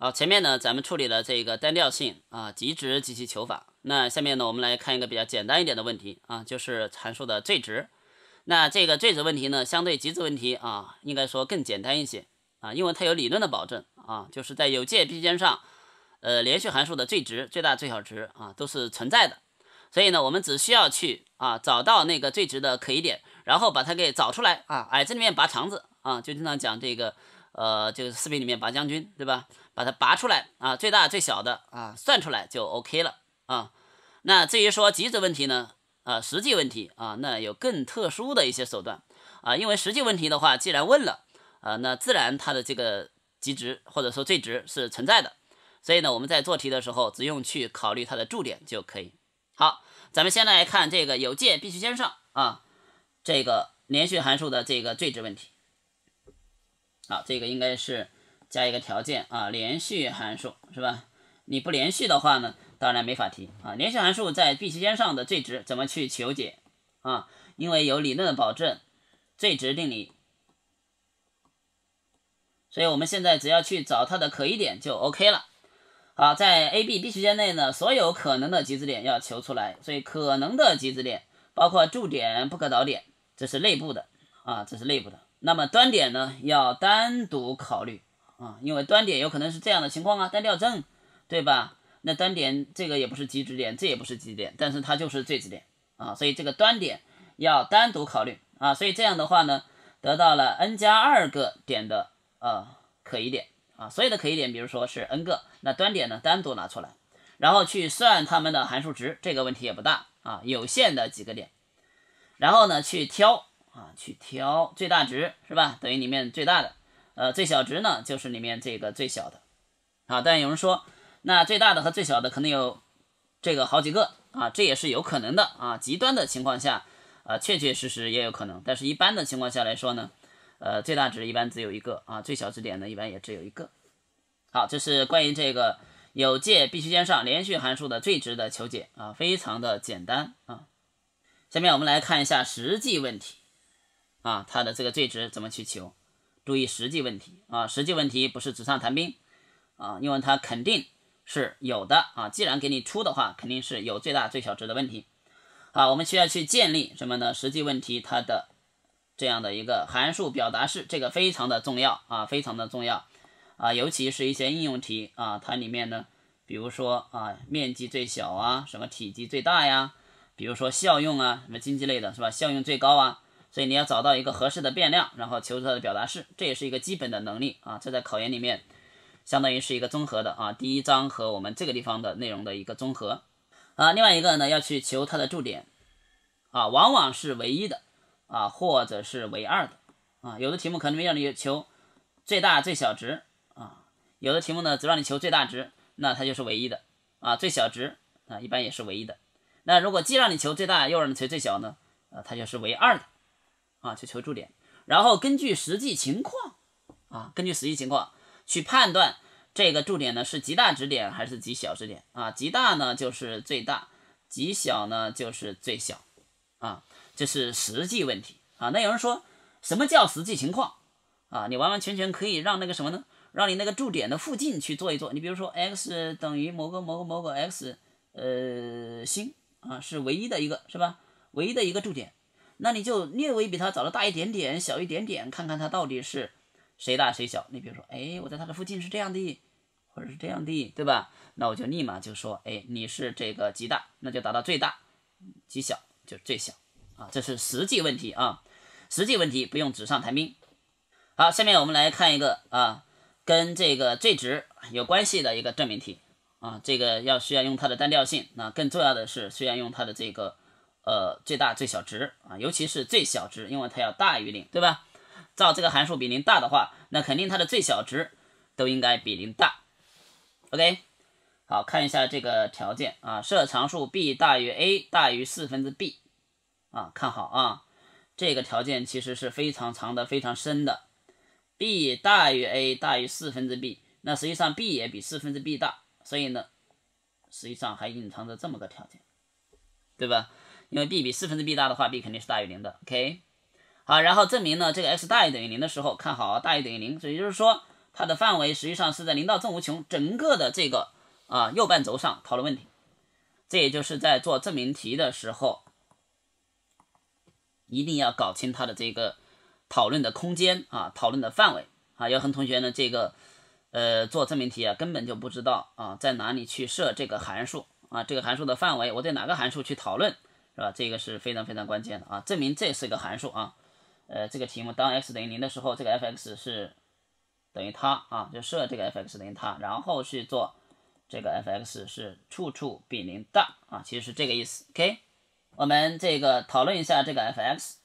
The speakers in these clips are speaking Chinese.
好，前面呢，咱们处理了这个单调性啊、极值及其求法。那下面呢，我们来看一个比较简单一点的问题啊，就是函数的最值。那这个最值问题呢，相对极值问题啊，应该说更简单一些啊，因为它有理论的保证啊，就是在有界闭区间上，呃，连续函数的最值、最大最小值啊，都是存在的。所以呢，我们只需要去啊，找到那个最值的可疑点，然后把它给找出来啊。矮子里面拔肠子啊，就经常讲这个，呃，就是视频里面拔将军，对吧？把它拔出来啊，最大最小的啊，算出来就 OK 了啊。那至于说极值问题呢，啊，实际问题啊，那有更特殊的一些手段啊。因为实际问题的话，既然问了啊，那自然它的这个极值或者说最值是存在的。所以呢，我们在做题的时候只用去考虑它的驻点就可以。好，咱们先来看这个有界必须先上啊，这个连续函数的这个最值问题。啊，这个应该是。加一个条件啊，连续函数是吧？你不连续的话呢，当然没法提啊。连续函数在闭区间上的最值怎么去求解啊？因为有理论的保证，最值定理，所以我们现在只要去找它的可疑点就 OK 了。好，在 a、b、b 区间内呢，所有可能的极值点要求出来，所以可能的极值点包括驻点、不可导点，这是内部的啊，这是内部的。那么端点呢，要单独考虑。啊，因为端点有可能是这样的情况啊，单调增，对吧？那端点这个也不是极值点，这也不是极点，但是它就是最值点啊，所以这个端点要单独考虑啊。所以这样的话呢，得到了 n 加二个点的呃可疑点啊，所有的可疑点，比如说是 n 个，那端点呢单独拿出来，然后去算它们的函数值，这个问题也不大啊，有限的几个点，然后呢去挑啊，去挑最大值是吧？等于里面最大的。呃，最小值呢，就是里面这个最小的，啊，但有人说，那最大的和最小的可能有这个好几个啊，这也是有可能的啊，极端的情况下，啊，确确实实也有可能，但是一般的情况下来说呢，呃，最大值一般只有一个啊，最小值点呢一般也只有一个。好，这是关于这个有界闭区间上连续函数的最值的求解啊，非常的简单啊。下面我们来看一下实际问题，啊，它的这个最值怎么去求？注意实际问题啊，实际问题不是纸上谈兵啊，因为它肯定是有的啊。既然给你出的话，肯定是有最大最小值的问题。啊，我们需要去建立什么呢？实际问题它的这样的一个函数表达式，这个非常的重要啊，非常的重要啊。尤其是一些应用题啊，它里面呢，比如说啊，面积最小啊，什么体积最大呀，比如说效用啊，什么经济类的是吧？效用最高啊。所以你要找到一个合适的变量，然后求出它的表达式，这也是一个基本的能力啊。这在考研里面相当于是一个综合的啊，第一章和我们这个地方的内容的一个综合啊。另外一个呢，要去求它的驻点啊，往往是唯一的啊，或者是唯二的啊。有的题目可能让你求最大最小值啊，有的题目呢只让你求最大值，那它就是唯一的啊，最小值啊一般也是唯一的。那如果既让你求最大又让你求最小呢，啊，它就是唯二的。啊，去求助点，然后根据实际情况，啊，根据实际情况去判断这个驻点呢是极大值点还是极小值点。啊，极大呢就是最大，极小呢就是最小。啊，这是实际问题。啊，那有人说什么叫实际情况？啊，你完完全全可以让那个什么呢？让你那个驻点的附近去做一做。你比如说 x 等于某个某个某个 x，呃，星啊，是唯一的一个是吧？唯一的一个驻点。那你就略微比它找得大一点点，小一点点，看看它到底是谁大谁小。你比如说，哎，我在它的附近是这样的，或者是这样的，对吧？那我就立马就说，哎，你是这个极大，那就达到最大；极小就最小啊，这是实际问题啊，实际问题不用纸上谈兵。好，下面我们来看一个啊，跟这个最值有关系的一个证明题啊，这个要需要用它的单调性，那更重要的是需要用它的这个。呃，最大最小值啊，尤其是最小值，因为它要大于零，对吧？照这个函数比零大的话，那肯定它的最小值都应该比零大。OK，好看一下这个条件啊，设常数 b 大于 a 大于四分之 b 啊，看好啊，这个条件其实是非常长的非常深的。b 大于 a 大于四分之 b，那实际上 b 也比四分之 b 大，所以呢，实际上还隐藏着这么个条件，对吧？因为 b 比四分之 b 大的话，b 肯定是大于零的。OK，好，然后证明呢，这个 x 大于等于零的时候，看好大于等于零，所以就是说它的范围实际上是在零到正无穷整个的这个啊右半轴上讨论问题。这也就是在做证明题的时候，一定要搞清它的这个讨论的空间啊，讨论的范围啊，很多同学呢这个呃做证明题啊，根本就不知道啊在哪里去设这个函数啊，这个函数的范围，我对哪个函数去讨论。是吧？这个是非常非常关键的啊！证明这是一个函数啊。呃，这个题目当 x 等于零的时候，这个 f(x) 是等于它啊，就设这个 f(x) 等于它，然后去做这个 f(x) 是处处比零大啊，其实是这个意思。OK，我们这个讨论一下这个 f(x)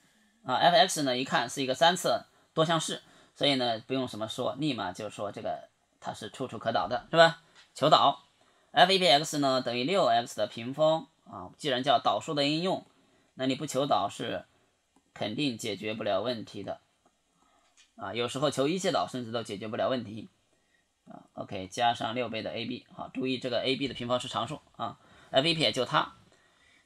啊，f(x) 呢一看是一个三次多项式，所以呢不用什么说，立马就说这个它是处处可导的，是吧？求导 f 一撇 x 呢等于六 x 的平方。啊，既然叫导数的应用，那你不求导是肯定解决不了问题的啊。有时候求一切导甚至都解决不了问题啊。OK，加上六倍的 ab，好，注意这个 ab 的平方是常数啊，f 一撇就它。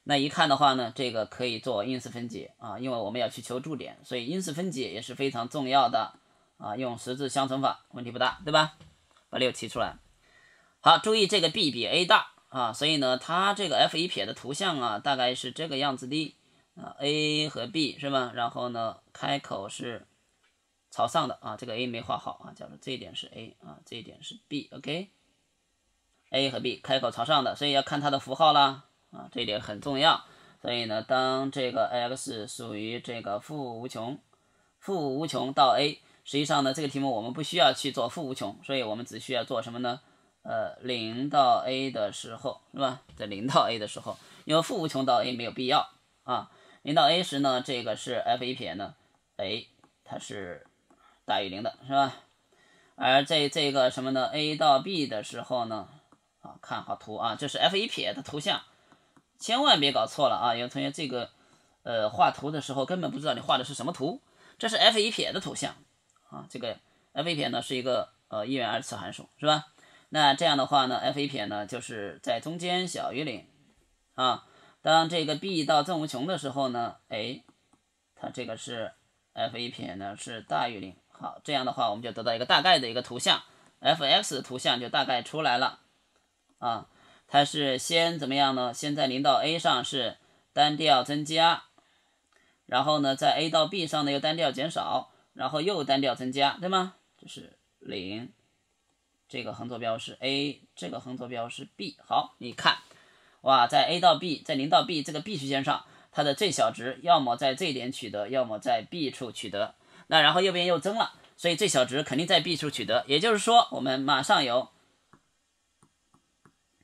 那一看的话呢，这个可以做因式分解啊，因为我们要去求驻点，所以因式分解也是非常重要的啊。用十字相乘法问题不大，对吧？把六提出来，好，注意这个 b 比 a 大。啊，所以呢，它这个 f 一撇的图像啊，大概是这个样子的啊，a 和 b 是吧？然后呢，开口是朝上的啊，这个 a 没画好啊，假如这一点是 a 啊，这一点是 b，OK，a 和 b 开口朝上的，所以要看它的符号啦啊，这一点很重要。所以呢，当这个 x 属于这个负无穷，负无穷到 a，实际上呢，这个题目我们不需要去做负无穷，所以我们只需要做什么呢？呃，零到 a 的时候是吧？在零到 a 的时候，因为负无穷到 a 没有必要啊。零到 a 时呢，这个是 f 一撇呢，哎，它是大于零的，是吧？而在这个什么呢？a 到 b 的时候呢，啊，看好图啊，这是 f 一撇的图像，千万别搞错了啊！有同学这个呃画图的时候根本不知道你画的是什么图，这是 f 一撇的图像啊。这个 f 一撇呢是一个呃一元二次函数，是吧？那这样的话呢，f 一撇呢就是在中间小于零啊。当这个 b 到正无穷的时候呢，哎，它这个是 f 一撇呢是大于零。好，这样的话我们就得到一个大概的一个图像，f x 图像就大概出来了啊。它是先怎么样呢？先在零到 a 上是单调增加，然后呢在 a 到 b 上呢又单调减少，然后又单调增加，对吗？就是零。这个横坐标是 a，这个横坐标是 b。好，你看，哇，在 a 到 b，在零到 b 这个 b 曲线上，它的最小值要么在这点取得，要么在 b 处取得。那然后右边又增了，所以最小值肯定在 b 处取得。也就是说，我们马上有，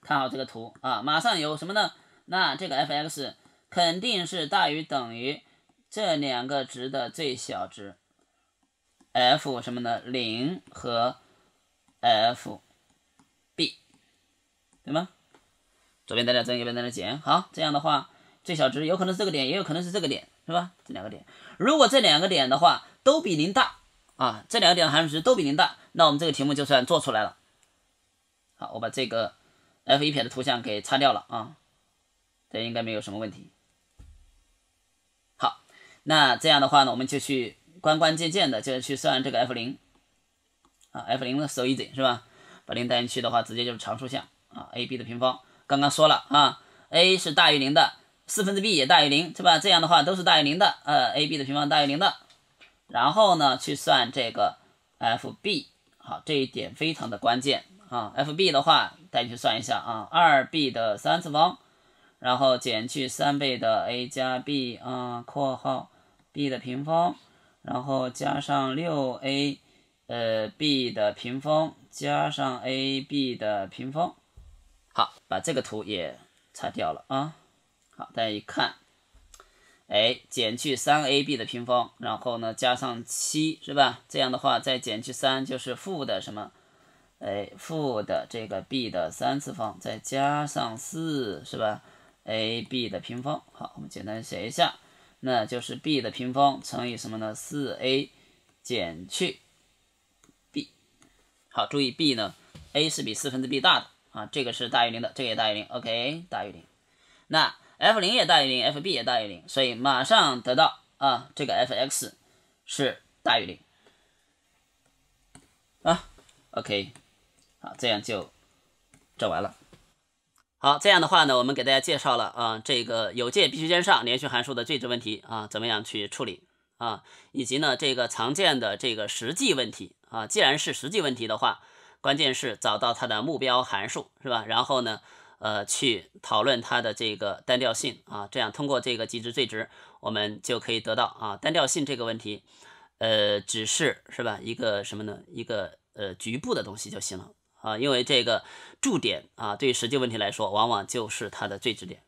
看好这个图啊，马上有什么呢？那这个 f(x) 肯定是大于等于这两个值的最小值，f 什么呢？零和。f b，对吗？左边在点增，右边在点减。好，这样的话，最小值有可能是这个点，也有可能是这个点，是吧？这两个点，如果这两个点的话都比零大啊，这两个点的函数值都比零大，那我们这个题目就算做出来了。好，我把这个 f 一撇的图像给擦掉了啊，这应该没有什么问题。好，那这样的话呢，我们就去关关键键的，就是去算这个 f 零。啊，f 零呢 so easy 是吧？把零代进去的话，直接就是常数项啊，a b 的平方。刚刚说了啊，a 是大于零的，四分之 b 也大于零，是吧？这样的话都是大于零的，呃，a b 的平方大于零的。然后呢，去算这个 f b，好，这一点非常的关键啊。f b 的话，带你去算一下啊，二 b 的三次方，然后减去三倍的 a 加 b，啊，括号 b 的平方，然后加上六 a。呃，b 的平方加上 a b 的平方，好，把这个图也擦掉了啊。好，大家一看，哎，减去三 a b 的平方，然后呢，加上七是吧？这样的话，再减去三就是负的什么？哎，负的这个 b 的三次方，再加上四是吧？a b 的平方。好，我们简单写一下，那就是 b 的平方乘以什么呢？四 a 减去。好，注意 b 呢，a 是比四分之 b 大的啊，这个是大于零的，这个也大于零，OK，大于零。那 f 零也大于零，f b 也大于零，所以马上得到啊，这个 f x 是大于零啊，OK，好，这样就整完了。好，这样的话呢，我们给大家介绍了啊，这个有界闭区间上连续函数的最值问题啊，怎么样去处理啊，以及呢这个常见的这个实际问题。啊，既然是实际问题的话，关键是找到它的目标函数，是吧？然后呢，呃，去讨论它的这个单调性啊，这样通过这个极值、最值，我们就可以得到啊，单调性这个问题，呃，只是是吧？一个什么呢？一个呃，局部的东西就行了啊，因为这个驻点啊，对于实际问题来说，往往就是它的最值点。